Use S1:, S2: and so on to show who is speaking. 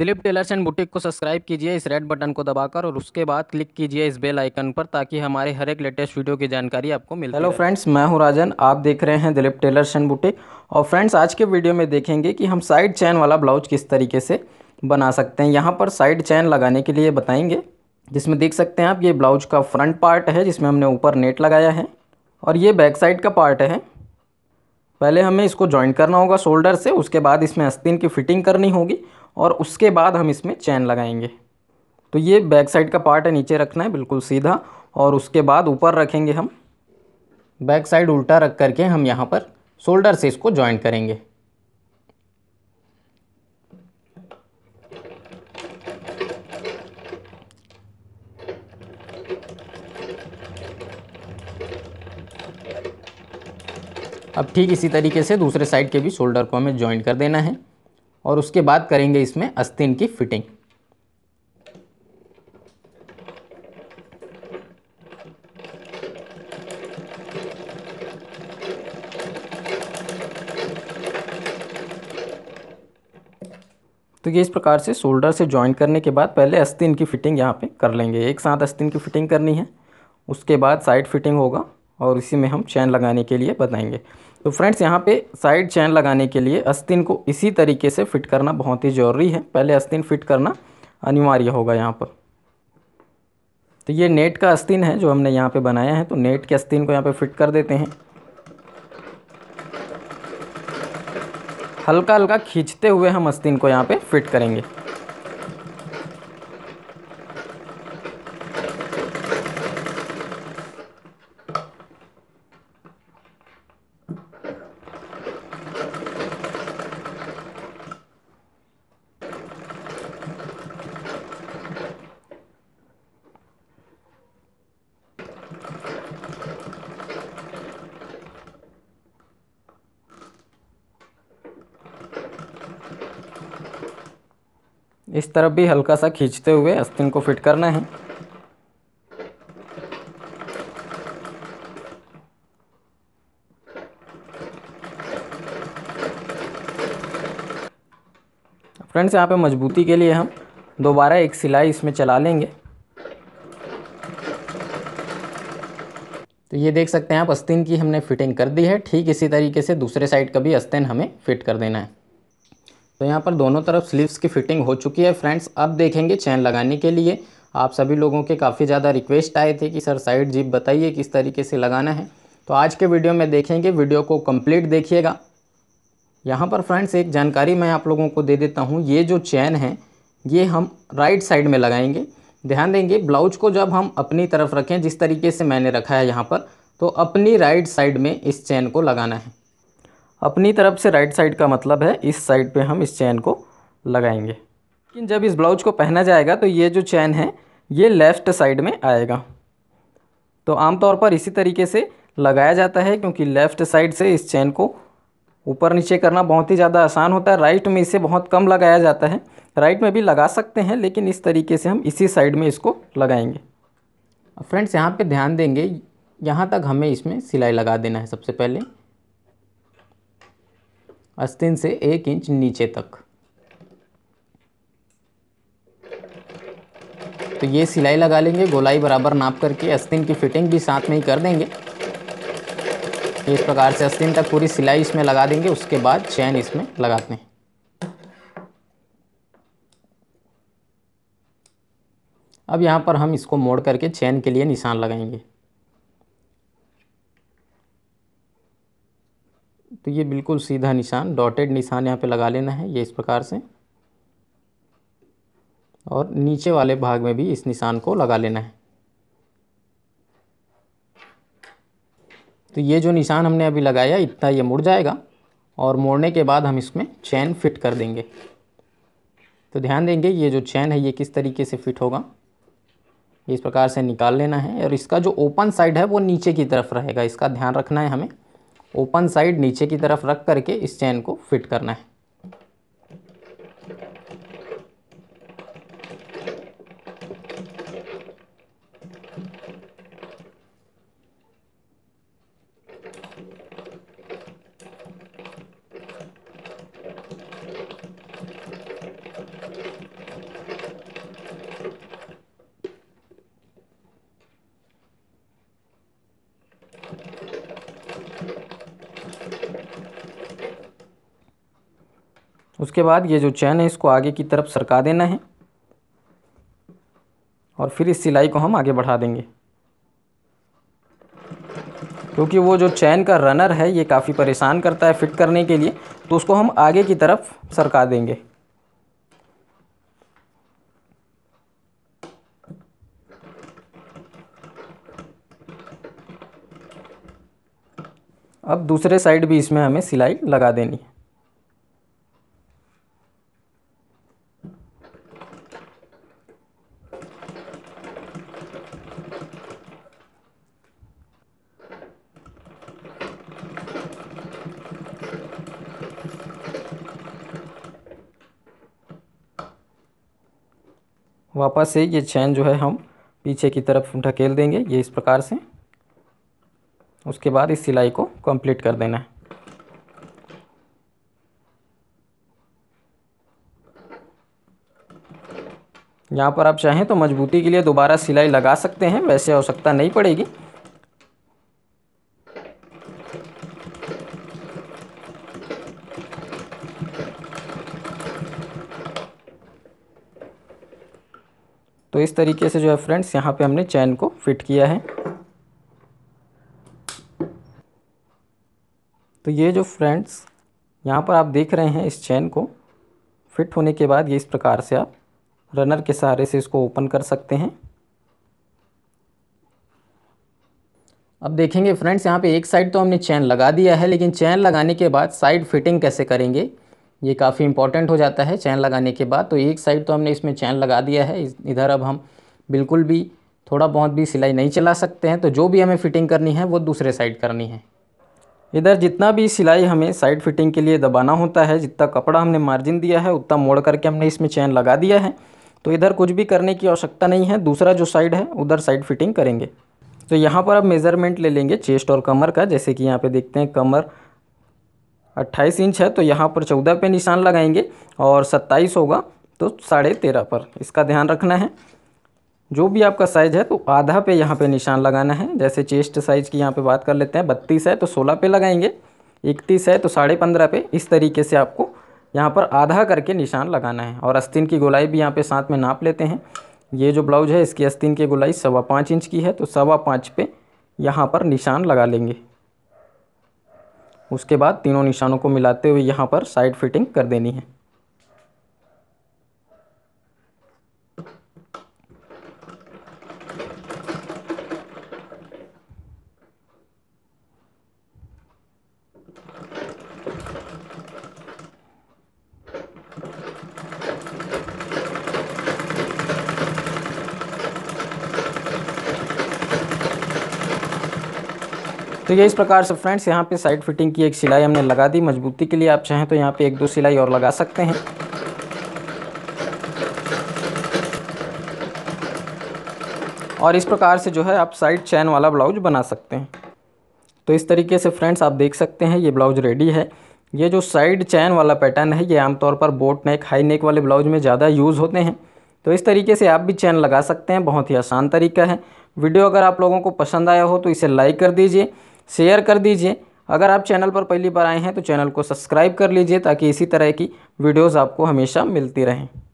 S1: Dilip tailors and boutique को subscribe कीजिए इस रेड बटन को दबाकर और उसके बाद क्लिक कीजिए इस बेल आइकन पर ताकि हमारे हर एक लेटेस्ट वीडियो की जानकारी आपको मिले हेलो फ्रेंड्स मैं हूं राजन आप देख रहे हैं दिलीप टेलर्स एंड बुटीक और फ्रेंड्स आज के वीडियो में देखेंगे कि हम साइड चैन वाला ब्लाउज किस तरीके से बना सकते हैं यहाँ पर साइड चैन लगाने के लिए बताएँगे जिसमें देख सकते हैं आप ये ब्लाउज का फ्रंट पार्ट है जिसमें हमने ऊपर नेट लगाया है और ये बैक साइड का पार्ट है पहले हमें इसको जॉइंट करना होगा शोल्डर से उसके बाद इसमें आस्तीन की फिटिंग करनी होगी और उसके बाद हम इसमें चैन लगाएंगे तो ये बैक साइड का पार्ट है नीचे रखना है बिल्कुल सीधा और उसके बाद ऊपर रखेंगे हम बैक साइड उल्टा रख करके हम यहाँ पर शोल्डर से इसको ज्वाइन करेंगे अब ठीक इसी तरीके से दूसरे साइड के भी शोल्डर को हमें ज्वाइन कर देना है और उसके बाद करेंगे इसमें अस्तिन की फिटिंग तो ये इस प्रकार से शोल्डर से ज्वाइन करने के बाद पहले अस्तिन की फिटिंग यहाँ पे कर लेंगे एक साथ अस्तिन की फिटिंग करनी है उसके बाद साइड फिटिंग होगा और इसी में हम चैन लगाने के लिए बताएंगे तो फ्रेंड्स यहाँ पे साइड चैन लगाने के लिए अस्तिन को इसी तरीके से फिट करना बहुत ही ज़रूरी है पहले अस्तिन फिट करना अनिवार्य होगा यहाँ पर तो ये नेट का अस्तिन है जो हमने यहाँ पे बनाया है तो नेट के अस्तिन को यहाँ पे फिट कर देते हैं हल्का हल्का खींचते हुए हम अस्तिन को यहाँ पर फिट करेंगे इस तरफ भी हल्का सा खींचते हुए अस्तिन को फिट करना है फ्रेंड्स यहाँ पे मजबूती के लिए हम दोबारा एक सिलाई इसमें चला लेंगे तो ये देख सकते हैं आप अस्तिन की हमने फिटिंग कर दी है ठीक इसी तरीके से दूसरे साइड का भी अस्तिन हमें फिट कर देना है तो यहाँ पर दोनों तरफ स्लीव्स की फिटिंग हो चुकी है फ्रेंड्स अब देखेंगे चैन लगाने के लिए आप सभी लोगों के काफ़ी ज़्यादा रिक्वेस्ट आए थे कि सर साइड जीप बताइए किस तरीके से लगाना है तो आज के वीडियो में देखेंगे वीडियो को कंप्लीट देखिएगा यहाँ पर फ्रेंड्स एक जानकारी मैं आप लोगों को दे देता हूँ ये जो चैन है ये हम राइट साइड में लगाएंगे ध्यान देंगे ब्लाउज को जब हम अपनी तरफ रखें जिस तरीके से मैंने रखा है यहाँ पर तो अपनी राइट साइड में इस चैन को लगाना है अपनी तरफ से राइट साइड का मतलब है इस साइड पे हम इस चैन को लगाएंगे लेकिन जब इस ब्लाउज को पहना जाएगा तो ये जो चैन है ये लेफ़्ट साइड में आएगा तो आमतौर पर इसी तरीके से लगाया जाता है क्योंकि लेफ़्ट साइड से इस चैन को ऊपर नीचे करना बहुत ही ज़्यादा आसान होता है राइट में इसे बहुत कम लगाया जाता है राइट में भी लगा सकते हैं लेकिन इस तरीके से हम इसी साइड में इसको लगाएंगे फ्रेंड्स यहाँ पे ध्यान देंगे यहाँ तक हमें इसमें सिलाई लगा देना है सबसे पहले अस्तिन से एक इंच नीचे तक तो ये सिलाई लगा लेंगे गोलाई बराबर नाप करके अस्तिन की फिटिंग भी साथ में ही कर देंगे इस प्रकार से अस्तिन तक पूरी सिलाई इसमें लगा देंगे उसके बाद चैन इसमें लगाते हैं अब यहाँ पर हम इसको मोड़ करके चैन के लिए निशान लगाएंगे तो ये बिल्कुल सीधा निशान डॉटेड निशान यहाँ पे लगा लेना है ये इस प्रकार से और नीचे वाले भाग में भी इस निशान को लगा लेना है तो ये जो निशान हमने अभी लगाया इतना ये मुड़ जाएगा और मोड़ने के बाद हम इसमें चैन फिट कर देंगे तो ध्यान देंगे ये जो चैन है ये किस तरीके से फिट होगा इस प्रकार से निकाल लेना है और इसका जो ओपन साइड है वो नीचे की तरफ रहेगा इसका ध्यान रखना है हमें ओपन साइड नीचे की तरफ रख करके इस चैन को फिट करना है उसके बाद ये जो चैन है इसको आगे की तरफ सरका देना है और फिर इस सिलाई को हम आगे बढ़ा देंगे क्योंकि वो जो चैन का रनर है ये काफ़ी परेशान करता है फिट करने के लिए तो उसको हम आगे की तरफ सरका देंगे अब दूसरे साइड भी इसमें हमें सिलाई लगा देनी है वापस से ये चैन जो है हम पीछे की तरफ ढकेल देंगे ये इस प्रकार से उसके बाद इस सिलाई को कंप्लीट कर देना है यहाँ पर आप चाहें तो मजबूती के लिए दोबारा सिलाई लगा सकते हैं वैसे आवश्यकता नहीं पड़ेगी तो इस तरीके से जो है फ्रेंड्स यहाँ पे हमने चैन को फिट किया है तो ये जो फ्रेंड्स यहाँ पर आप देख रहे हैं इस चैन को फिट होने के बाद ये इस प्रकार से आप रनर के सहारे से इसको ओपन कर सकते हैं अब देखेंगे फ्रेंड्स यहाँ पे एक साइड तो हमने चैन लगा दिया है लेकिन चैन लगाने के बाद साइड फिटिंग कैसे करेंगे ये काफ़ी इंपॉर्टेंट हो जाता है चैन लगाने के बाद तो एक साइड तो हमने इसमें चैन लगा दिया है इधर अब हम बिल्कुल भी थोड़ा बहुत भी सिलाई नहीं चला सकते हैं तो जो भी हमें फ़िटिंग करनी है वो दूसरे साइड करनी है इधर जितना भी सिलाई हमें साइड फिटिंग के लिए दबाना होता है जितना कपड़ा हमने मार्जिन दिया है उतना मोड़ करके हमने इसमें चैन लगा दिया है तो इधर कुछ भी करने की आवश्यकता नहीं है दूसरा जो साइड है उधर साइड फिटिंग करेंगे तो यहाँ पर अब मेज़रमेंट ले लेंगे चेस्ट और कमर का जैसे कि यहाँ पे देखते हैं कमर अट्ठाईस इंच है तो यहाँ पर चौदह पे निशान लगाएंगे और सत्ताईस होगा तो साढ़े तेरह पर इसका ध्यान रखना है जो भी आपका साइज़ है तो आधा पे यहाँ पे निशान लगाना है जैसे चेस्ट साइज़ की यहाँ पे बात कर लेते हैं बत्तीस है तो सोलह पे लगाएंगे इकतीस है तो साढ़े पंद्रह पे इस तरीके से आपको यहाँ पर आधा करके निशान लगाना है और अस्तिन की गोलाई भी यहाँ पर साथ में नाप लेते हैं ये जो ब्लाउज है इसकी अस्तिन की गोलाई सवा पाँच इंच की है तो सवा पाँच पे यहाँ पर निशान लगा लेंगे उसके बाद तीनों निशानों को मिलाते हुए यहाँ पर साइड फिटिंग कर देनी है तो ये इस प्रकार से फ्रेंड्स यहाँ पे साइड फिटिंग की एक सिलाई हमने लगा दी मजबूती के लिए आप चाहें तो यहाँ पे एक दो सिलाई और लगा सकते हैं और इस प्रकार से जो है आप साइड चैन वाला ब्लाउज बना सकते हैं तो इस तरीके से फ्रेंड्स आप देख सकते हैं ये ब्लाउज रेडी है ये जो साइड चैन वाला पैटर्न है ये आमतौर पर बोट नेक हाई नेक वाले ब्लाउज में ज़्यादा यूज़ होते हैं तो इस तरीके से आप भी चैन लगा सकते हैं बहुत ही आसान तरीका है वीडियो अगर आप लोगों को पसंद आया हो तो इसे लाइक कर दीजिए शेयर कर दीजिए अगर आप चैनल पर पहली बार आए हैं तो चैनल को सब्सक्राइब कर लीजिए ताकि इसी तरह की वीडियोज़ आपको हमेशा मिलती रहें